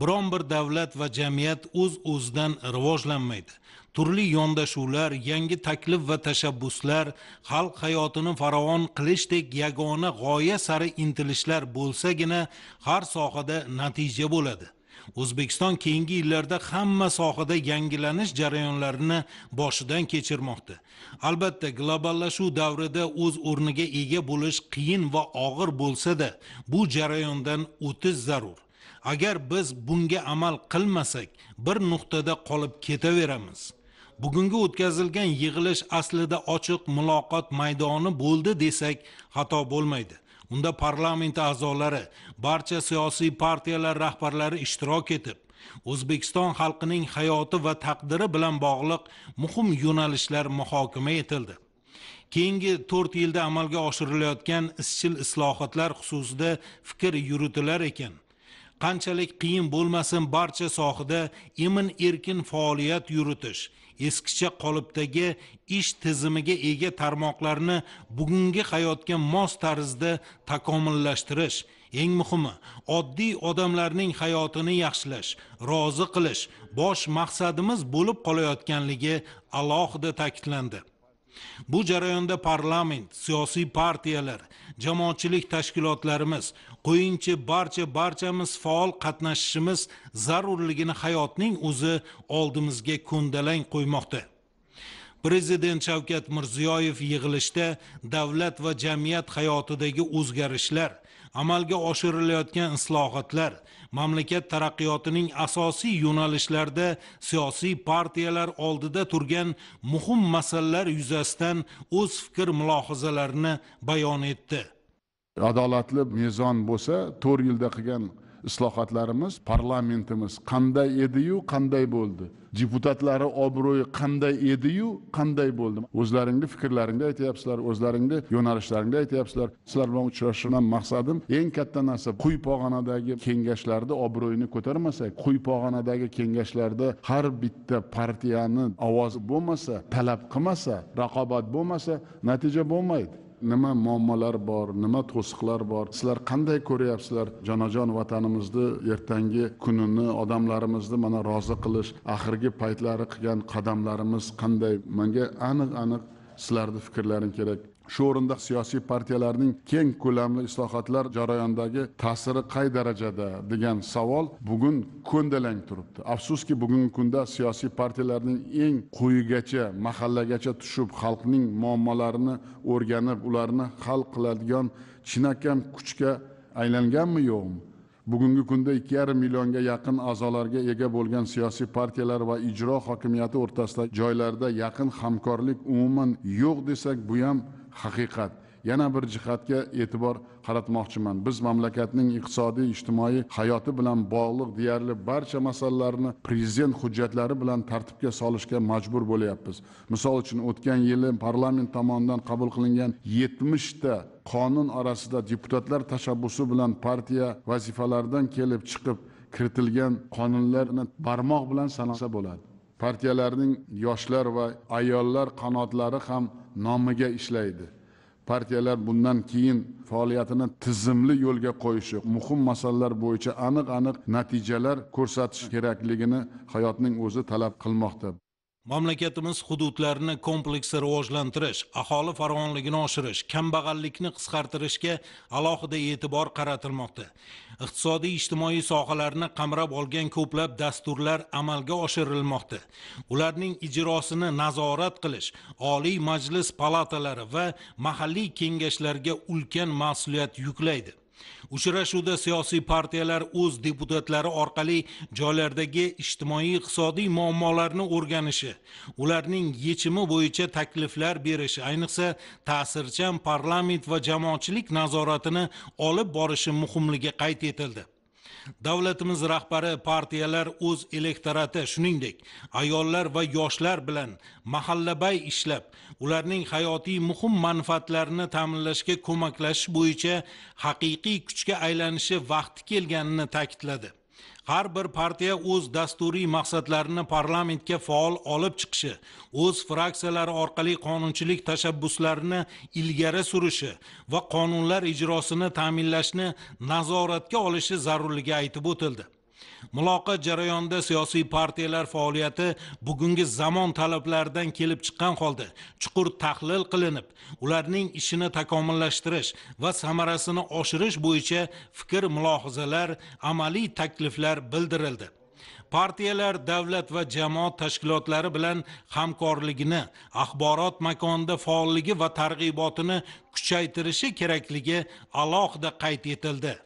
biron bir davlat va jamiyat o'z uz o'zidan rivojlanmaydi turli yondashuvlar yangi taklif va tashabbuslar xalq hayotini farovon qilishdek yagona g'oya sari intilishlar bo'lsagina har sohada natija bo'ladi o'zbekiston keyingi yillarda hamma sohada yangilanish jarayonlarini boshidan kechirmoqda albatta globallashuv davrida o'z o'rniga ega bo'lish qiyin va og'ir bo'lsa-da bu jarayondan o'tish zarur agar biz bunga amal qilmasak bir nuqtada qolib ketaveramiz bugungi o'tkazilgan yig'ilish aslida ochiq muloqot maydoni bo'ldi desak xato bo'lmaydi unda parlament a'zolari barcha siyosiy partiyalar rahbarlari ishtirok etib o'zbekiston xalqining hayoti va taqdiri bilan bog'liq muhim yo'nalishlar muhokama etildi keyingi to'rt yilda amalga oshirilayotgan izchil islohotlar xususida fikr yuritilar ekan qanchalik qiyin bo'lmasin barcha sohada emin erkin faoliyat yuritish eskicha qolipdagi ish tizimiga ega tarmoqlarni bugungi hayotga mos tarzda takomillashtirish eng muhimi oddiy odamlarning hayotini yaxshilash rozi qilish bosh maqsadimiz bo'lib qolayotganligi alohida ta'kidlandi bu jarayonda parlament siyosiy partiyalar jamoatchilik tashkilotlarimiz qo'yinchi barcha barchamiz faol qatnashishimiz zarurligini hayotning o'zi oldimizga ko'ndalang qo'ymoqda prezident shavkat mirziyoyev yig'ilishda davlat va jamiyat hayotidagi o'zgarishlar amalga oshirilayotgan islohotlar mamlakat taraqqiyotining asosiy yo'nalishlarida siyosiy partiyalar oldida turgan muhim masalalar yuzasidan o'z fikr mulohazalarini bayon etdi adolatli mezon bo'lsa to'rt yilda qilgan islohotlarimiz parlamentimiz qanday ediyu qanday bo'ldi deputatlari obro'yi qanday ediyu qanday bo'ldi o'zlaringni fikrlaringni aytyapsizlar o'zlaringni yo'nalishlaringni aytyapsizlar sizlar bilan uchrashishimdan maqsadim eng katta narsa quy pog'onadagi kengashlarni obro'yini ko'tarmasak quy pog'onadagi kengashlarda har bitta partiyani ovozi bo'lmasa talab qilmasa raqobat bo'lmasa natija bo'lmaydi nima muammolar bor nima to'siqlar bor sizlar qanday ko'ryapsizlar jonajon vatanimizni ertangi kunini odamlarimizni mana rozi qilish oxirgi paytlari qilgan qadamlarimiz qanday manga aniq aniq sizlarni fikrlaring kerak shu o'rinda siyosiy partiyalarning keng ko'lamli islohotlar jarayonidagi ta'siri qay darajada degan savol bugun ko'ndalang turibdi afsuski bugungi kunda siyosiy partiyalarning eng quyigacha mahallagacha tushib xalqning muammolarini o'rganib ularni hal qiladigan chinakam kuchga aylanganmi yo'qmi bugungi kunda ikki yarim millionga yaqin a'zolarga ega bo'lgan siyosiy partiyalar va ijro hokimiyati o'rtasida joylarda yaqin hamkorlik umuman yo'q desak bu ham haqiqat yana bir jihatga e'tibor qaratmoqchiman biz mamlakatning iqtisodiy ijtimoiy hayoti bilan bog'liq deyarli barcha masalalarni prezident hujjatlari bilan tartibga solishga majbur bo'lyapmiz misol uchun o'tgan yili parlament tomonidan qabul qilingan yetmishta qonun orasida deputatlar tashabbusi bilan partiya vazifalaridan kelib chiqib kiritilgan qonunlarni barmoq bilan sanasa bo'ladi partiyalarning yoshlar va ayollar qanotlari ham nomiga ishlaydi partiyalar bundan keyin faoliyatini tizimli yo'lga qo'yishi muhim masalalar bo'yicha aniq aniq natijalar ko'rsatish kerakligini hayotning o'zi talab qilmoqda mamlakatimiz hududlarini kompleks rivojlantirish aholi farovonligini oshirish kambag'allikni qisqartirishga alohida e'tibor qaratilmoqda iqtisodiy ijtimoiy sohalarni qamrab olgan ko'plab dasturlar amalga oshirilmoqda ularning ijrosini nazorat qilish oliy majlis palatalari va mahalliy kengashlarga ulkan mas'uliyat yuklaydi uchrashuvda siyosiy partiyalar o'z deputatlari orqali joylardagi ijtimoiy iqtisodiy muammolarni o'rganishi ularning yechimi bo'yicha takliflar berishi ayniqsa ta'sirchan parlament va jamoatchilik nazoratini olib borishi muhimligi qayd etildi davlatimiz rahbari partiyalar o'z elektorati shuningdek ayollar va yoshlar bilan mahallabay ishlab ularning hayotiy muhim manfaatlarini ta'minlashga ko'maklashish bo'yicha haqiqiy kuchga aylanishi vaqti kelganini ta'kidladi har bir partiya o'z dasturiy maqsadlarini parlamentga faol olib chiqishi o'z fraksiyalari orqali qonunchilik tashabbuslarini ilgari surishi va qonunlar ijrosini ta'minlashni nazoratga olishi zarurligi aytib o'tildi muloqot jarayonida siyosiy partiyalar faoliyati bugungi zamon talablaridan kelib chiqqan holda chuqur tahlil qilinib ularning ishini takomillashtirish va samarasini oshirish bo'yicha fikr mulohazalar amaliy takliflar bildirildi partiyalar davlat va jamoat tashkilotlari bilan hamkorligini axborot makonida faolligi va targ'ibotini kuchaytirishi kerakligi alohida qayd etildi